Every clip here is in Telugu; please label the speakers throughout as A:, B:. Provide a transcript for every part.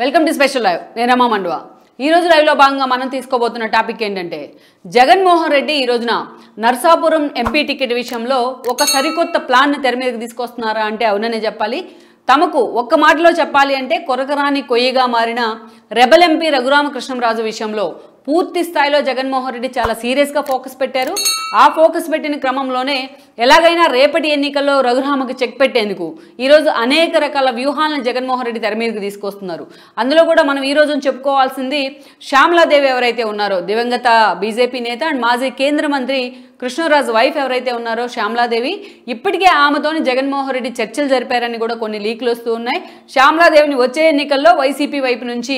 A: వెల్కమ్ టు స్పెషల్ లైవ్ నేనమ్మా మండువా ఈరోజు లైవ్లో భాగంగా మనం తీసుకోబోతున్న టాపిక్ ఏంటంటే జగన్మోహన్ రెడ్డి ఈ రోజున నర్సాపురం ఎంపీ టికెట్ విషయంలో ఒక సరికొత్త ప్లాన్ను తెర మీదకి తీసుకొస్తున్నారా అంటే అవుననే చెప్పాలి తమకు ఒక్క మాటలో చెప్పాలి అంటే కొరకరాని కొయ్యగా మారిన రెబల్ ఎంపీ రఘురామకృష్ణంరాజు విషయంలో పూర్తి స్థాయిలో జగన్మోహన్ రెడ్డి చాలా సీరియస్గా ఫోకస్ పెట్టారు ఆ ఫోకస్ పెట్టిన క్రమంలోనే ఎలాగైనా రేపటి ఎన్నికల్లో రఘురామకు చెక్ పెట్టేందుకు ఈరోజు అనేక రకాల వ్యూహాలను జగన్మోహన్ రెడ్డి తెర మీదకి తీసుకొస్తున్నారు అందులో కూడా మనం ఈ రోజు చెప్పుకోవాల్సింది శ్యామలాదేవి ఎవరైతే ఉన్నారో దివంగత బీజేపీ నేత అండ్ మాజీ కేంద్ర మంత్రి కృష్ణరాజు వైఫ్ ఎవరైతే ఉన్నారో శ్యామలాదేవి ఇప్పటికే ఆమెతోని జగన్మోహన్ రెడ్డి చర్చలు జరిపారని కూడా కొన్ని లీక్లు వస్తూ ఉన్నాయి శ్యామలాదేవిని వచ్చే ఎన్నికల్లో వైసీపీ వైపు నుంచి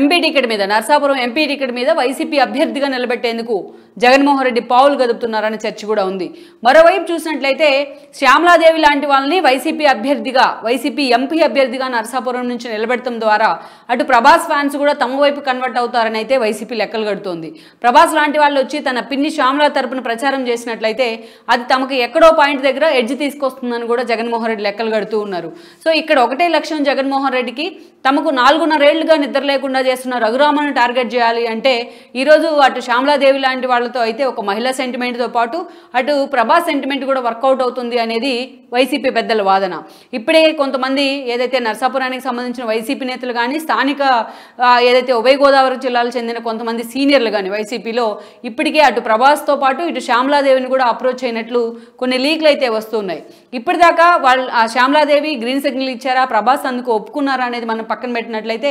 A: ఎంపీ టికెట్ మీద నర్సాపురం ఎంపీ టికెట్ మీద వైసీపీ అభ్యర్థిగా నిలబెట్టేందుకు జగన్మోహన్ రెడ్డి పావులు గదుపుతున్నారనే చర్చ కూడా ఉంది మరోవైపు చూసినట్లయితే శ్యామలాదేవి లాంటి వాళ్ళని వైసీపీ అభ్యర్థిగా వైసీపీ ఎంపీ అభ్యర్థిగా నర్సాపురం నుంచి నిలబెట్టడం ద్వారా అటు ప్రభాస్ ఫ్యాన్స్ కూడా తమ వైపు కన్వర్ట్ అవుతారని అయితే వైసీపీ లెక్కలు కడుతోంది ప్రభాస్ లాంటి వాళ్ళు వచ్చి తన పిన్ని శ్యామలా తరపున ప్రచారం ప్రచారం చేసినట్లయితే అది తమకు ఎక్కడో పాయింట్ దగ్గర ఎడ్జ్ తీసుకొస్తుందని కూడా జగన్మోహన్ రెడ్డి లెక్కలు కడుతూ ఉన్నారు సో ఇక్కడ ఒకటే లక్ష్యం జగన్మోహన్ రెడ్డికి తమకు నాలుగున్నరేళ్లుగా నిద్ర లేకుండా చేస్తున్న రఘురామను టార్గెట్ చేయాలి అంటే ఈరోజు అటు శ్యామలాదేవి లాంటి వాళ్ళతో అయితే ఒక మహిళా సెంటిమెంట్తో పాటు అటు ప్రభాస్ సెంటిమెంట్ కూడా వర్కౌట్ అవుతుంది అనేది వైసీపీ పెద్దల వాదన ఇప్పుడే కొంతమంది ఏదైతే నర్సాపురానికి సంబంధించిన వైసీపీ నేతలు కానీ స్థానిక ఏదైతే ఉభయ గోదావరి జిల్లాలకు చెందిన కొంతమంది సీనియర్లు కానీ వైసీపీలో ఇప్పటికే అటు ప్రభాస్తో పాటు ఇటు శ్యామలాదేవిని కూడా అప్రోచ్ అయినట్లు కొన్ని లీక్లు అయితే వస్తున్నాయి ఇప్పటిదాకా వాళ్ళు ఆ శ్యామలాదేవి గ్రీన్ సిగ్నల్ ఇచ్చారా ప్రభాస్ అందుకు ఒప్పుకున్నారా అనేది మనం పక్కన పెట్టినట్లయితే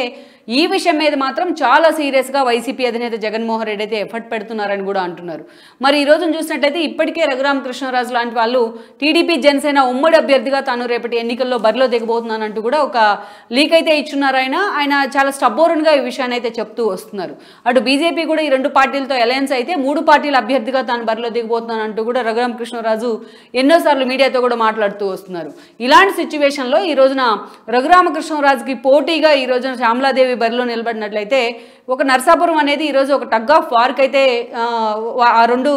A: ఈ విషయం మీద మాత్రం చాలా సీరియస్గా వైసీపీ అధినేత జగన్మోహన్ రెడ్డి అయితే ఎఫర్ట్ పెడుతున్నారని కూడా అంటున్నారు మరి ఈ రోజు చూసినట్లయితే ఇప్పటికే రఘురామ కృష్ణరాజు లాంటి వాళ్ళు టీడీపీ జనసేన ఉమ్మడి అభ్యర్థిగా తాను రేపటి ఎన్నికల్లో బరిలో దిగబోతున్నానంటూ కూడా ఒక లీక్ అయితే ఇచ్చున్నారు ఆయన ఆయన చాలా స్టబోరన్గా ఈ విషయాన్ని అయితే చెప్తూ వస్తున్నారు అటు బీజేపీ కూడా ఈ రెండు పార్టీలతో అలయన్స్ అయితే మూడు పార్టీల అభ్యర్థిగా తాను బరిలో దిగబోతున్నానంటూ కూడా రఘురామ కృష్ణరాజు ఎన్నోసార్లు మీడియాతో కూడా మాట్లాడుతూ వస్తున్నారు ఇలాంటి సిచ్యువేషన్లో ఈ రోజున రఘురామకృష్ణరాజుకి పోటీ పోటీగా ఈ రోజున శ్యామలాదేవి బరిలో నిలబడినట్లయితే ఒక నర్సాపురం అనేది ఈరోజు ఒక టగ్ ఆఫ్ వార్క్ అయితే ఆ రెండు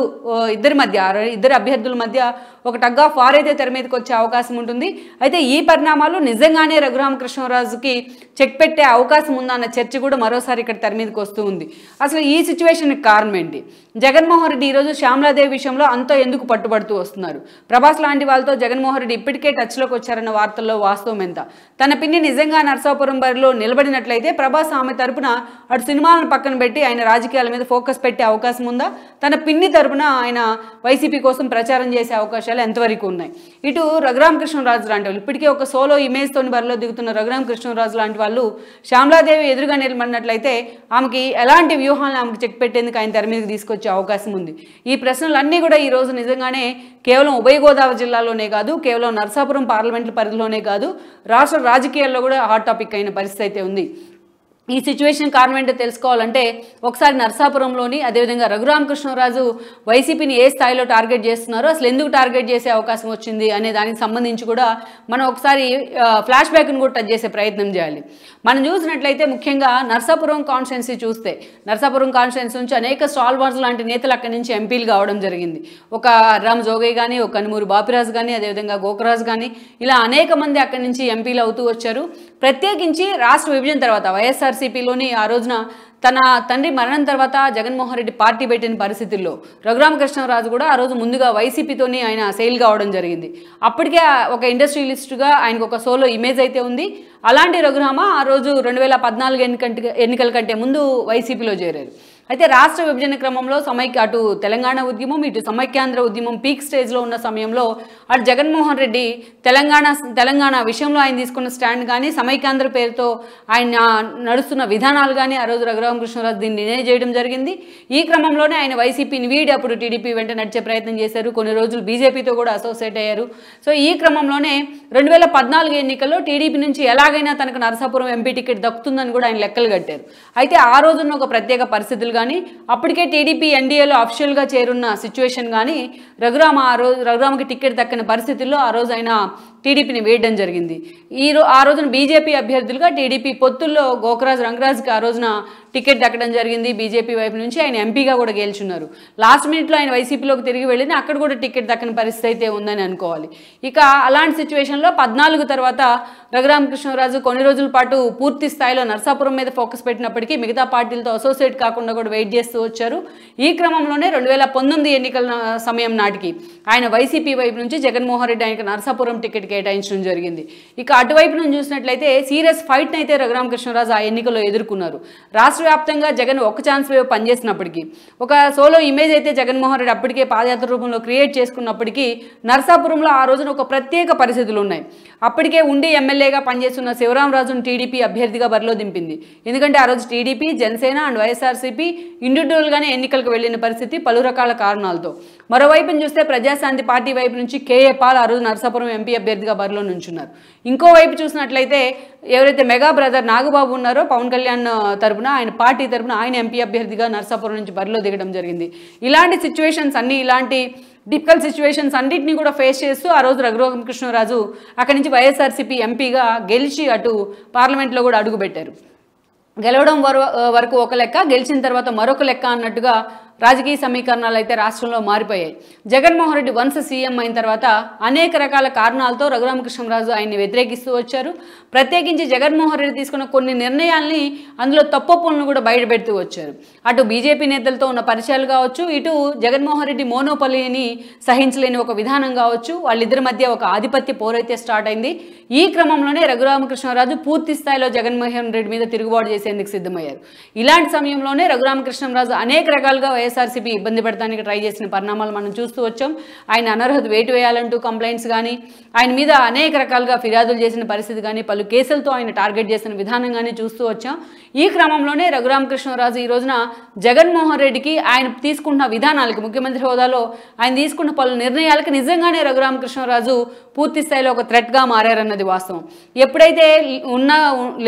A: ఇద్దరి మధ్య ఇద్దరు అభ్యర్థుల మధ్య ఒక టగ్ ఆఫ్ వార్ అయితే తెర మీదకి వచ్చే అవకాశం ఉంటుంది అయితే ఈ పరిణామాలు నిజంగానే రఘురామకృష్ణరాజుకి చెక్ పెట్టే అవకాశం ఉందన్న చర్చ కూడా మరోసారి ఇక్కడ తెర మీదకి వస్తూ ఉంది అసలు ఈ సిచ్యువేషన్కి కారణం ఏంటి జగన్మోహన్ రెడ్డి ఈరోజు శ్యామలాదేవి విషయంలో అంతా ఎందుకు పట్టుబడుతూ వస్తున్నారు ప్రభాస్ లాంటి వాళ్ళతో జగన్మోహన్ రెడ్డి ఇప్పటికే టచ్లోకి వచ్చారన్న వార్తల్లో వాస్తవం ఎంత తన పిన్ని నిజంగా నర్సాపురం బరిలో నిలబడినట్లయితే ప్రభాస్ ఆమె తరపున అటు సినిమాలను పక్కన పెట్టి ఆయన రాజకీయాల మీద ఫోకస్ పెట్టే అవకాశం ఉందా తన పిన్ని తరపున ఆయన వైసీపీ కోసం ప్రచారం చేసే అవకాశాలు అంశాలు ఎంతవరకు ఉన్నాయి ఇటు రఘురామకృష్ణరాజు లాంటి వాళ్ళు ఇప్పటికే ఒక సోలో ఇమేజ్ తోని బరిలో దిగుతున్న రఘురామకృష్ణరాజు లాంటి వాళ్ళు శ్యామలాదేవి ఎదురుగా నిలబడినట్లయితే ఆమెకి ఎలాంటి వ్యూహాలను ఆమెకు చెక్ పెట్టేందుకు ఆయన తెర మీదకి తీసుకొచ్చే అవకాశం ఉంది ఈ ప్రశ్నలన్నీ కూడా ఈరోజు నిజంగానే కేవలం ఉభయ గోదావరి జిల్లాలోనే కాదు కేవలం నర్సాపురం పార్లమెంట్ల పరిధిలోనే కాదు రాష్ట్ర రాజకీయాల్లో కూడా హాట్ టాపిక్ అయిన పరిస్థితి అయితే ఉంది ఈ సిచ్యువేషన్ కారణం ఏంటో తెలుసుకోవాలంటే ఒకసారి నర్సాపురంలోని అదేవిధంగా రఘురామకృష్ణరాజు వైసీపీని ఏ స్థాయిలో టార్గెట్ చేస్తున్నారో అసలు ఎందుకు టార్గెట్ చేసే అవకాశం వచ్చింది అనే దానికి సంబంధించి కూడా మనం ఒకసారి ఫ్లాష్ బ్యాక్ను కూడా టచ్ చేసే ప్రయత్నం చేయాలి మనం చూసినట్లయితే ముఖ్యంగా నర్సాపురం కాన్స్టిట్యున్సీ చూస్తే నర్సాపురం కాన్స్టిట్యున్సీ నుంచి అనేక స్టాల్వార్స్ లాంటి నేతలు అక్కడి నుంచి ఎంపీలు కావడం జరిగింది ఒక రామ్ జోగయ్య కానీ ఒక కనుమూరు బాపిరాజు కానీ అదేవిధంగా గోకరాజు కానీ ఇలా అనేక మంది అక్కడి నుంచి ఎంపీలు అవుతూ వచ్చారు ప్రత్యేకించి రాష్ట్ర విభజన తర్వాత వైఎస్ఆర్సీపీలోని ఆ రోజున తన తండ్రి మరణం తర్వాత జగన్మోహన్ రెడ్డి పార్టీ పెట్టిన పరిస్థితుల్లో రఘురామకృష్ణరాజు కూడా ఆ రోజు ముందుగా వైసీపీతోనే ఆయన సెయిల్ కావడం జరిగింది అప్పటికే ఒక ఇండస్ట్రియలిస్టుగా ఆయనకు ఒక సోలో ఇమేజ్ అయితే ఉంది అలాంటి రఘురామ ఆ రోజు రెండు వేల పద్నాలుగు ఎన్నికంటే ఎన్నికల కంటే ముందు వైసీపీలో చేరారు అయితే రాష్ట్ర విభజన క్రమంలో సమైక్య అటు తెలంగాణ ఉద్యమం ఇటు సమైక్యాంధ్ర ఉద్యమం పీక్ స్టేజ్లో ఉన్న సమయంలో అటు జగన్మోహన్ రెడ్డి తెలంగాణ తెలంగాణ విషయంలో ఆయన తీసుకున్న స్టాండ్ కానీ సమైక్యాంధ్ర పేరుతో ఆయన నడుస్తున్న విధానాలు కానీ ఆ రోజు రఘురామకృష్ణరాజు దీన్ని నిర్ణయం చేయడం జరిగింది ఈ క్రమంలోనే ఆయన వైసీపీని వీడి అప్పుడు టీడీపీ వెంట నడిచే ప్రయత్నం చేశారు కొన్ని రోజులు బీజేపీతో కూడా అసోసియేట్ అయ్యారు సో ఈ క్రమంలోనే రెండు వేల పద్నాలుగు ఎన్నికల్లో టీడీపీ నుంచి ఎలాగైనా తనకు నరసాపురం ఎంపీ టికెట్ దక్కుతుందని కూడా ఆయన లెక్కలు కట్టారు అయితే ఆ రోజున ఒక ప్రత్యేక పరిస్థితులుగా కానీ అప్పటికే టీడీపీ ఎన్డీఏలో అఫిషియల్గా చేరున్న సిచ్యువేషన్ కానీ రఘురామ ఆ రోజు రఘురామకి టికెట్ దక్కని పరిస్థితుల్లో ఆ రోజు ఆయన టీడీపీని వేయడం జరిగింది ఈ రో ఆ రోజున బీజేపీ అభ్యర్థులుగా టీడీపీ పొత్తుల్లో గోకరాజ్ రంగరాజ్కి ఆ రోజున టికెట్ దక్కడం జరిగింది బీజేపీ వైపు నుంచి ఆయన ఎంపీగా కూడా గెలుచున్నారు లాస్ట్ మినిట్లో ఆయన వైసీపీలోకి తిరిగి వెళ్ళిన అక్కడ కూడా టికెట్ దక్కని పరిస్థితి అయితే ఉందని అనుకోవాలి ఇక అలాంటి సిచ్యువేషన్లో పద్నాలుగు తర్వాత రఘురామకృష్ణరాజు కొన్ని రోజుల పాటు పూర్తి స్థాయిలో నర్సాపురం మీద ఫోకస్ పెట్టినప్పటికీ మిగతా పార్టీలతో అసోసియేట్ కాకుండా కూడా వెయిట్ చేస్తూ వచ్చారు ఈ క్రమంలోనే రెండు వేల పంతొమ్మిది ఎన్నికల సమయం నాటికి ఆయన వైసీపీ వైపు నుంచి జగన్మోహన్ రెడ్డి ఆయనకు నర్సాపురం టికెట్ కేటాయించడం జరిగింది ఇక అటువైపు నుంచి చూసినట్లయితే సీరియస్ ఫైట్ అయితే రఘురామకృష్ణరాజు ఆ ఎన్నికల్లో ఎదుర్కొన్నారు రాష్ట్ర వ్యాప్తంగా జగన్ ఒక ఛాన్స్ పనిచేసినప్పటికీ ఒక సోలో ఇమేజ్ అయితే జగన్మోహన్ రెడ్డి అప్పటికే పాదయాత్ర రూపంలో క్రియేట్ చేసుకున్నప్పటికీ నర్సాపురంలో ఆ రోజున ఒక ప్రత్యేక పరిస్థితులు ఉన్నాయి అప్పటికే ఉండి ఎమ్మెల్యేగా పనిచేస్తున్న శివరామరాజును టీడీపీ అభ్యర్థిగా బరిలో దింపింది ఎందుకంటే ఆ రోజు టీడీపీ జనసేన అండ్ వైఎస్ఆర్సీపీ ఇండివిజువల్గానే ఎన్నికలకు వెళ్ళిన పరిస్థితి పలు రకాల కారణాలతో మరోవైపు చూస్తే ప్రజాశాంతి పార్టీ వైపు నుంచి కేఏ పాల్ ఆ రోజు నరసాపురం ఎంపీ అభ్యర్థిగా బరిలో నుంచున్నారు ఇంకోవైపు చూసినట్లయితే ఎవరైతే మెగా బ్రదర్ నాగబాబు ఉన్నారో పవన్ కళ్యాణ్ తరపున ఆయన పార్టీ తరపున ఆయన ఎంపీ అభ్యర్థిగా నరసాపురం నుంచి బరిలో దిగడం జరిగింది ఇలాంటి సిచ్యువేషన్స్ అన్నీ ఇలాంటి డిఫికల్ట్ సిచ్యువేషన్స్ అన్నింటినీ కూడా ఫేస్ చేస్తూ ఆ రోజు కృష్ణరాజు అక్కడి నుంచి వైఎస్ఆర్సీపీ ఎంపీగా గెలిచి అటు పార్లమెంట్లో కూడా అడుగుపెట్టారు గెలవడం వరకు ఒక లెక్క గెలిచిన తర్వాత మరొక లెక్క అన్నట్టుగా రాజకీయ సమీకరణాలు అయితే రాష్ట్రంలో మారిపోయాయి జగన్మోహన్ రెడ్డి వంశ సీఎం అయిన తర్వాత అనేక రకాల కారణాలతో రఘురామకృష్ణరాజు ఆయన్ని వ్యతిరేకిస్తూ వచ్చారు ప్రత్యేకించి జగన్మోహన్ రెడ్డి తీసుకున్న కొన్ని నిర్ణయాల్ని అందులో పనులు కూడా బయటపెడుతూ వచ్చారు అటు బీజేపీ నేతలతో ఉన్న పరిచయాలు కావచ్చు ఇటు జగన్మోహన్ రెడ్డి మోనోపల్లిని సహించలేని ఒక విధానం కావచ్చు వాళ్ళిద్దరి మధ్య ఒక ఆధిపత్య పోరైతే స్టార్ట్ అయింది ఈ క్రమంలోనే రఘురామకృష్ణరాజు పూర్తి స్థాయిలో జగన్మోహన్ రెడ్డి మీద తిరుగుబాటు చేసేందుకు సిద్ధమయ్యారు ఇలాంటి సమయంలోనే రఘురామకృష్ణరాజు అనేక రకాలుగా వైఎస్ఆర్సీపీ ఇబ్బంది పెడతానికి ట్రై చేసిన పరిణామాలు మనం చూస్తూ వచ్చాం ఆయన అనర్హత వేటు వేయాలంటూ కంప్లైంట్స్ కానీ ఆయన మీద అనేక రకాలుగా ఫిర్యాదులు చేసిన పరిస్థితి కానీ పలు కేసులతో ఆయన టార్గెట్ చేసిన విధానం కానీ చూస్తూ వచ్చాం ఈ క్రమంలోనే రఘురామకృష్ణరాజు ఈ రోజున జగన్మోహన్ రెడ్డికి ఆయన తీసుకున్న విధానాలకి ముఖ్యమంత్రి హోదాలో ఆయన తీసుకున్న పలు నిర్ణయాలకి నిజంగానే రఘురామకృష్ణరాజు పూర్తి స్థాయిలో ఒక థ్రెట్గా మారారన్నది వాస్తవం ఎప్పుడైతే ఉన్న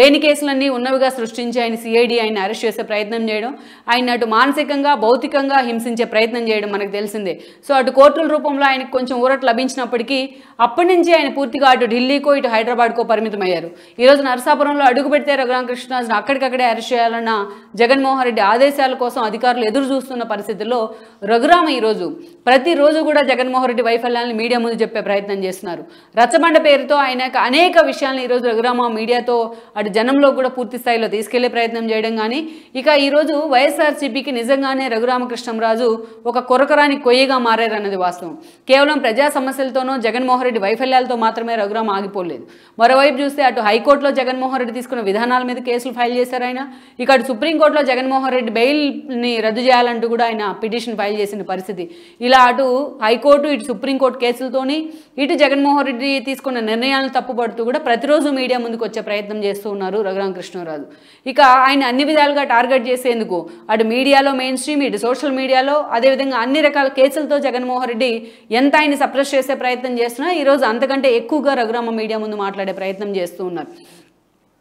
A: లేని కేసులన్నీ ఉన్నవిగా సృష్టించి ఆయన సిఐడి ఆయన అరెస్ట్ చేసే ప్రయత్నం చేయడం ఆయన అటు మానసికంగా భౌతిక భౌతికంగా హింసించే ప్రయత్నం చేయడం మనకు తెలిసిందే సో అటు కోర్టుల రూపంలో ఆయనకు కొంచెం ఊరట లభించినప్పటికీ అప్పటి నుంచి ఆయన పూర్తిగా అటు ఢిల్లీకో ఇటు హైదరాబాద్కో పరిమితమయ్యారు ఈరోజు నరసాపురంలో అడుగు పెడితే రఘురామకృష్ణరాజును అక్కడికక్కడే అరెస్ట్ చేయాలన్న జగన్మోహన్ రెడ్డి ఆదేశాల కోసం అధికారులు ఎదురు చూస్తున్న పరిస్థితుల్లో రఘురామ ఈరోజు ప్రతిరోజు కూడా జగన్మోహన్ రెడ్డి వైఫల్యాలను మీడియా ముందు చెప్పే ప్రయత్నం చేస్తున్నారు రచ్చబండ పేరుతో ఆయన అనేక విషయాలను ఈరోజు రఘురామ మీడియాతో అటు జనంలో కూడా పూర్తి స్థాయిలో తీసుకెళ్లే ప్రయత్నం చేయడం కానీ ఇక ఈరోజు వైఎస్ఆర్సీపీకి నిజంగానే రఘురామ శ్రీరామకృష్ణంరాజు ఒక కొరకరాని కొయ్యగా మారారన్నది వాస్తవం కేవలం ప్రజా సమస్యలతోనో జగన్మోహన్ రెడ్డి వైఫల్యాలతో మాత్రమే రఘురాం ఆగిపోలేదు మరోవైపు చూస్తే అటు హైకోర్టులో జగన్మోహన్ రెడ్డి తీసుకున్న విధానాల మీద కేసులు ఫైల్ చేశారు ఆయన ఇక అటు సుప్రీంకోర్టులో జగన్మోహన్ రెడ్డి బెయిల్ని రద్దు చేయాలంటూ కూడా ఆయన పిటిషన్ ఫైల్ చేసిన పరిస్థితి ఇలా అటు హైకోర్టు ఇటు సుప్రీంకోర్టు కేసులతోని ఇటు జగన్మోహన్ రెడ్డి తీసుకున్న నిర్ణయాలను తప్పుపడుతూ కూడా ప్రతిరోజు మీడియా ముందుకు వచ్చే ప్రయత్నం చేస్తూ ఉన్నారు రఘురామ కృష్ణరాజు ఇక ఆయన అన్ని విధాలుగా టార్గెట్ చేసేందుకు అటు మీడియాలో మెయిన్ స్ట్రీమ్ ఇటు సోషల్ మీడియాలో అదేవిధంగా అన్ని రకాల కేసులతో జగన్మోహన్ రెడ్డి ఎంత ఆయన సప్రెస్ చేసే ప్రయత్నం చేస్తున్నా ఈరోజు అంతకంటే ఎక్కువగా రఘురామ మీడియా ముందు మాట్లాడే ప్రయత్నం చేస్తూ ఉన్నారు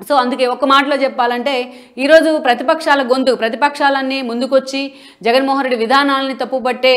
A: సో అందుకే ఒక మాటలో చెప్పాలంటే ఈరోజు ప్రతిపక్షాల గొంతు ప్రతిపక్షాలన్నీ ముందుకొచ్చి జగన్మోహన్ రెడ్డి విధానాలని తప్పుపట్టే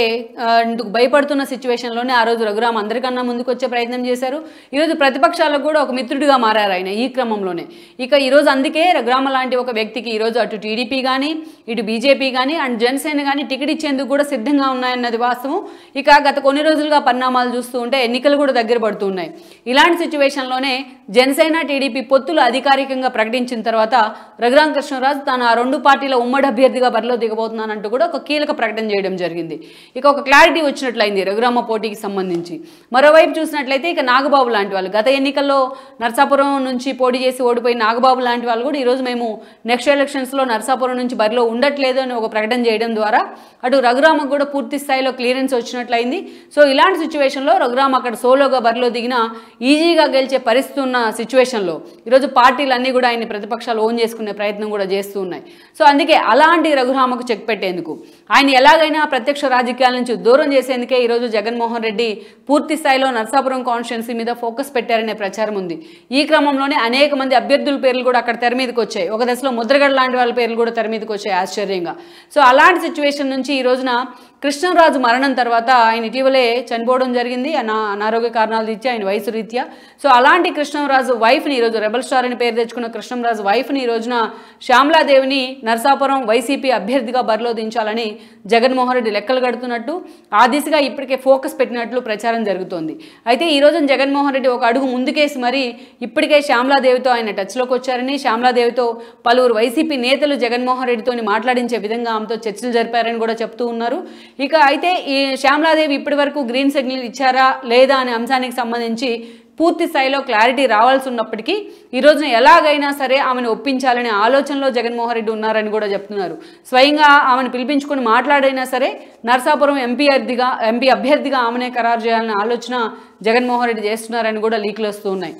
A: ఇందుకు భయపడుతున్న సిచ్యువేషన్లోనే ఆ రోజు రఘురామ్ అందరికన్నా ముందుకొచ్చే ప్రయత్నం చేశారు ఈరోజు ప్రతిపక్షాలకు కూడా ఒక మిత్రుడిగా మారారు ఆయన ఈ క్రమంలోనే ఇక ఈరోజు అందుకే రఘురామ లాంటి ఒక వ్యక్తికి ఈరోజు అటు టీడీపీ కానీ ఇటు బీజేపీ కానీ అండ్ జనసేన కానీ టికెట్ ఇచ్చేందుకు కూడా సిద్ధంగా ఉన్నాయన్నది వాస్తవం ఇక గత కొన్ని రోజులుగా పరిణామాలు చూస్తూ ఉంటే ఎన్నికలు కూడా దగ్గర పడుతున్నాయి ఇలాంటి సిచ్యువేషన్లోనే జనసేన టీడీపీ పొత్తులు అధికారిక ప్రత్యేకంగా ప్రకటించిన తర్వాత రఘురామ కృష్ణరాజు తాను ఆ రెండు పార్టీల ఉమ్మడి అభ్యర్థిగా బరిలో దిగబోతున్నానంటూ కూడా ఒక కీలక ప్రకటన చేయడం జరిగింది ఇక ఒక క్లారిటీ వచ్చినట్లయింది రఘురామ పోటీకి సంబంధించి మరోవైపు చూసినట్లయితే ఇక నాగబాబు లాంటి వాళ్ళు గత ఎన్నికల్లో నర్సాపురం నుంచి పోటీ చేసి ఓడిపోయి నాగబాబు లాంటి వాళ్ళు కూడా ఈరోజు మేము నెక్స్ట్ ఎలక్షన్స్లో నర్సాపురం నుంచి బరిలో ఉండట్లేదు అని ఒక ప్రకటన చేయడం ద్వారా అటు రఘురామకు కూడా పూర్తి స్థాయిలో క్లియరెన్స్ వచ్చినట్లయింది సో ఇలాంటి సిచ్యువేషన్లో రఘురామ అక్కడ సోలోగా బరిలో దిగిన ఈజీగా గెలిచే పరిస్థితి ఉన్న సిచ్యువేషన్లో ఈరోజు పార్టీలు విషయాలన్నీ కూడా ఆయన ప్రతిపక్షాలు ఓన్ చేసుకునే ప్రయత్నం కూడా చేస్తూ ఉన్నాయి సో అందుకే అలాంటి రఘురామకు చెక్ పెట్టేందుకు ఆయన ఎలాగైనా ప్రత్యక్ష రాజకీయాల నుంచి దూరం చేసేందుకే ఈరోజు జగన్మోహన్ రెడ్డి పూర్తి స్థాయిలో నర్సాపురం కాన్స్టిట్యున్సీ మీద ఫోకస్ పెట్టారనే ప్రచారం ఉంది ఈ క్రమంలోనే అనేక మంది అభ్యర్థుల పేర్లు కూడా అక్కడ తెర మీదకి వచ్చాయి ఒక దశలో ముద్రగడ లాంటి వాళ్ళ పేర్లు కూడా తెర మీదకి వచ్చాయి ఆశ్చర్యంగా సో అలాంటి సిచ్యువేషన్ నుంచి ఈ రోజున కృష్ణరాజు మరణం తర్వాత ఆయన ఇటీవలే చనిపోవడం జరిగింది అనారోగ్య కారణాల రీత్యా ఆయన వయసు రీత్యా సో అలాంటి కృష్ణరాజు వైఫ్ని ఈరోజు రెబల్ స్టార్ అని పేరు తెచ్చుకున్నారు గెలుచుకున్న కృష్ణంరాజు వైఫ్ని ఈ రోజున శ్యామలాదేవిని నర్సాపురం వైసీపీ అభ్యర్థిగా బరిలో దించాలని జగన్మోహన్ రెడ్డి లెక్కలు కడుతున్నట్టు ఆ దిశగా ఇప్పటికే ఫోకస్ పెట్టినట్లు ప్రచారం జరుగుతోంది అయితే ఈ రోజున జగన్మోహన్ రెడ్డి ఒక అడుగు ముందుకేసి మరీ ఇప్పటికే శ్యామలాదేవితో ఆయన టచ్లోకి వచ్చారని శ్యామలాదేవితో పలువురు వైసీపీ నేతలు జగన్మోహన్ రెడ్డితోని మాట్లాడించే విధంగా ఆమెతో చర్చలు జరిపారని కూడా చెప్తూ ఉన్నారు ఇక అయితే ఈ శ్యామలాదేవి ఇప్పటి వరకు గ్రీన్ సిగ్నల్ ఇచ్చారా లేదా అనే అంశానికి సంబంధించి పూర్తి స్థాయిలో క్లారిటీ రావాల్సి ఉన్నప్పటికీ ఈ రోజున ఎలాగైనా సరే ఆమెను ఒప్పించాలనే ఆలోచనలో జగన్మోహన్ రెడ్డి ఉన్నారని కూడా చెప్తున్నారు స్వయంగా ఆమెను పిలిపించుకొని మాట్లాడైనా సరే నర్సాపురం ఎంపీ అర్థిగా ఎంపీ అభ్యర్థిగా ఆమెనే ఖరారు చేయాలనే ఆలోచన జగన్మోహన్ రెడ్డి చేస్తున్నారని కూడా లీకులు వస్తూ ఉన్నాయి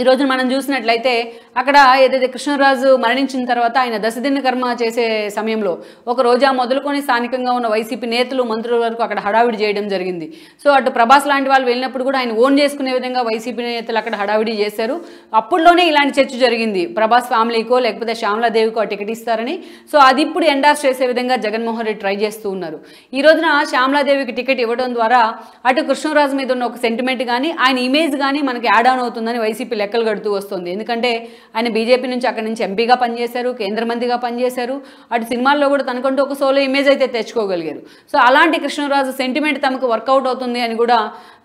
A: ఈ రోజున మనం చూసినట్లయితే అక్కడ ఏదైతే కృష్ణరాజు మరణించిన తర్వాత ఆయన దశదిన కర్మ చేసే సమయంలో ఒక రోజా మొదలుకొని స్థానికంగా ఉన్న వైసీపీ నేతలు మంత్రుల వరకు అక్కడ హడావిడి చేయడం జరిగింది సో అటు ప్రభాస్ లాంటి వాళ్ళు వెళ్ళినప్పుడు కూడా ఆయన ఓన్ చేసుకునే విధంగా వైసీపీ నేతలు అక్కడ హడావిడి చేశారు అప్పుడులోనే ఇలాంటి చర్చ జరిగింది ప్రభాస్ ఫ్యామిలీకో లేకపోతే శ్యామలాదేవికో టికెట్ ఇస్తారని సో అది ఇప్పుడు ఎండాస్ చేసే విధంగా జగన్మోహన్ రెడ్డి ట్రై చేస్తూ ఉన్నారు ఈ రోజున శ్యామలాదేవికి టికెట్ ఇవ్వడం ద్వారా అటు కృష్ణరాజు మీద ఉన్న ఒక సెంటిమెంట్ కానీ ఆయన ఇమేజ్ కానీ మనకి యాడ్ ఆన్ అవుతుందని వైసీపీ లెక్కలు కడుతూ వస్తుంది ఎందుకంటే ఆయన బీజేపీ నుంచి అక్కడి నుంచి ఎంపీగా పనిచేశారు కేంద్ర మంత్రిగా పనిచేశారు అటు సినిమాల్లో కూడా తనకంటూ ఒక సోలో ఇమేజ్ అయితే తెచ్చుకోగలిగారు సో అలాంటి కృష్ణరాజు సెంటిమెంట్ తమకు వర్కౌట్ అవుతుంది అని కూడా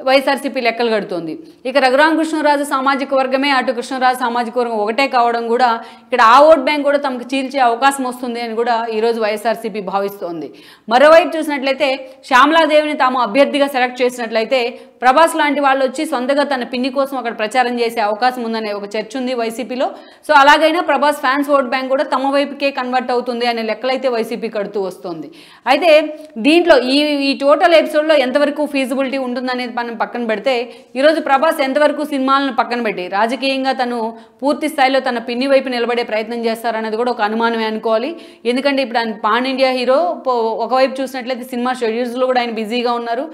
A: వైఎస్ఆర్సీపీ లెక్కలు కడుతుంది ఇక రఘురామ కృష్ణరాజు సామాజిక వర్గమే అటు కృష్ణరాజు సామాజిక వర్గం ఒకటే కావడం కూడా ఇక్కడ ఆ ఓట్ బ్యాంక్ కూడా తమకు చీల్చే అవకాశం వస్తుంది అని కూడా ఈరోజు వైఎస్ఆర్సీపీ భావిస్తోంది మరోవైపు చూసినట్లయితే శ్యామలాదేవిని తాము అభ్యర్థిగా సెలెక్ట్ చేసినట్లయితే ప్రభాస్ లాంటి వాళ్ళు వచ్చి సొంతగా తన పిన్ని కోసం అక్కడ ప్రచారం చేసే అవకాశం ఉందనే ఒక చర్చ ఉంది వైసీపీలో సో అలాగైనా ప్రభాస్ ఫ్యాన్స్ ఓట్ బ్యాంక్ కూడా తమ వైపుకే కన్వర్ట్ అవుతుంది అనే లెక్కలైతే వైసీపీ కడుతూ వస్తుంది అయితే దీంట్లో ఈ ఈ టోటల్ ఎపిసోడ్లో ఎంతవరకు ఫీజిబిలిటీ ఉంటుందనేది మనం పక్కన పెడితే ఈరోజు ప్రభాస్ ఎంతవరకు సినిమాలను పక్కన పెట్టి రాజకీయంగా తను పూర్తి స్థాయిలో తన పిన్ని వైపు నిలబడే ప్రయత్నం చేస్తారనేది కూడా ఒక అనుమానమే అనుకోవాలి ఎందుకంటే ఇప్పుడు ఆయన పాన్ ఇండియా హీరో ఒకవైపు చూసినట్లయితే సినిమా షెడ్యూల్స్లో కూడా ఆయన బిజీగా ఉన్నారు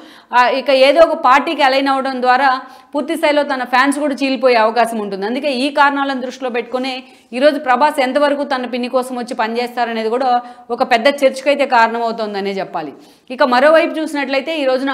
A: ఇక ఏదో ఒక పార్టీ పార్టీకి అలైన్ అవడం ద్వారా పూర్తి స్థాయిలో తన ఫ్యాన్స్ కూడా చీలిపోయే అవకాశం ఉంటుంది అందుకే ఈ కారణాలను దృష్టిలో పెట్టుకుని ఈరోజు ప్రభాస్ ఎంతవరకు తన పిన్ని కోసం వచ్చి పనిచేస్తారనేది కూడా ఒక పెద్ద చర్చకైతే కారణమవుతోందనే చెప్పాలి ఇక మరోవైపు చూసినట్లయితే ఈ రోజున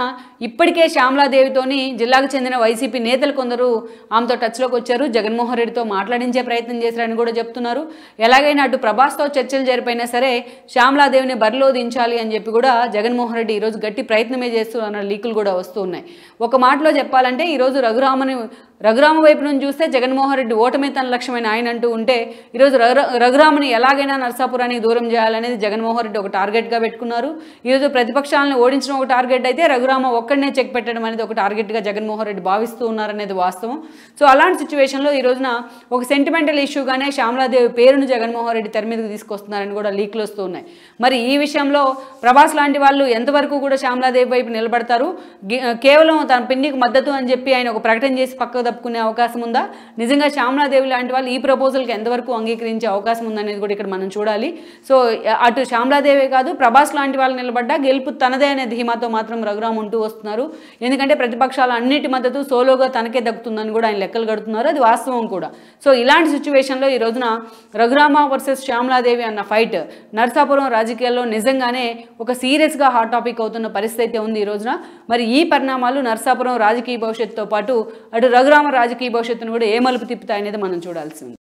A: ఇప్పటికే శ్యామలాదేవితోని జిల్లాకు చెందిన వైసీపీ నేతలు కొందరు ఆమెతో టచ్లోకి వచ్చారు జగన్మోహన్ రెడ్డితో మాట్లాడించే ప్రయత్నం చేశారని కూడా చెప్తున్నారు ఎలాగైనా అటు ప్రభాస్తో చర్చలు జరిపోయినా సరే శ్యామలాదేవిని బరిలో దించాలి అని చెప్పి కూడా జగన్మోహన్ రెడ్డి ఈరోజు గట్టి ప్రయత్నమే చేస్తూ అన్న లీకులు కూడా వస్తూ ఉన్నాయి ఒక మాటలో చెప్పాలంటే ఈరోజు రఘురామని రఘురామ వైపు నుంచి చూస్తే జగన్మోహన్ రెడ్డి ఓటమి తన లక్ష్యమైన ఆయన అంటూ ఉంటే ఈరోజు రఘురామని ఎలాగైనా నర్సాపురానికి దూరం చేయాలనేది జగన్మోహన్ రెడ్డి ఒక టార్గెట్గా పెట్టుకున్నారు ఈరోజు ప్రతిపక్షాలను ఓడించడం ఒక టార్గెట్ అయితే రఘురామ ఒక్కడనే చెక్ పెట్టడం అనేది ఒక టార్గెట్గా జగన్మోహన్ రెడ్డి భావిస్తూ ఉన్నారనేది వాస్తవం సో అలాంటి సిచ్యువేషన్లో ఈ రోజున ఒక సెంటిమెంటల్ ఇష్యూగానే శ్యామలాదేవి పేరును జగన్మోహన్ రెడ్డి తెర మీదకి తీసుకొస్తున్నారని కూడా లీక్లు వస్తూ ఉన్నాయి మరి ఈ విషయంలో ప్రభాస్ లాంటి వాళ్ళు ఎంతవరకు కూడా శ్యామలాదేవి వైపు నిలబడతారు కేవలం తన పిన్నికి మద్దతు అని చెప్పి ఆయన ఒక ప్రకటన చేసి పక్కకు తప్పుకునే అవకాశం ఉందా నిజంగా శ్యామలాదేవి లాంటి వాళ్ళు ఈ ప్రపోజల్కి ఎంతవరకు అంగీకరించే అవకాశం ఉందనేది కూడా ఇక్కడ మనం చూడాలి సో అటు శ్యామలాదేవి కాదు ప్రభాస్ లాంటి వాళ్ళు నిలబడ్డా గెలుపు తనదే అనే ధీమాతో మాత్రం రఘురామ్ ఉంటూ వస్తున్నారు ఎందుకంటే ప్రతిపక్షాల అన్నిటి మద్దతు సోలోగా తనకే దక్కుతుందని కూడా ఆయన లెక్కలు కడుతున్నారు అది వాస్తవం కూడా సో ఇలాంటి సిచ్యువేషన్లో ఈ రోజున రఘురామ వర్సెస్ శ్యామలాదేవి అన్న ఫైట్ నర్సాపురం రాజకీయాల్లో నిజంగానే ఒక సీరియస్గా హాట్ టాపిక్ అవుతున్న పరిస్థితి ఉంది ఈ రోజున మరి ఈ పరిణామాలు నర్సాపురం రాజకీయ భవిష్యత్తుతో పాటు అటు రఘురామ గోగురామ రాజకీయ భవిష్యత్తును కూడా ఏ మలుపు తిప్పుతాయనేది మనం చూడాల్సి ఉంది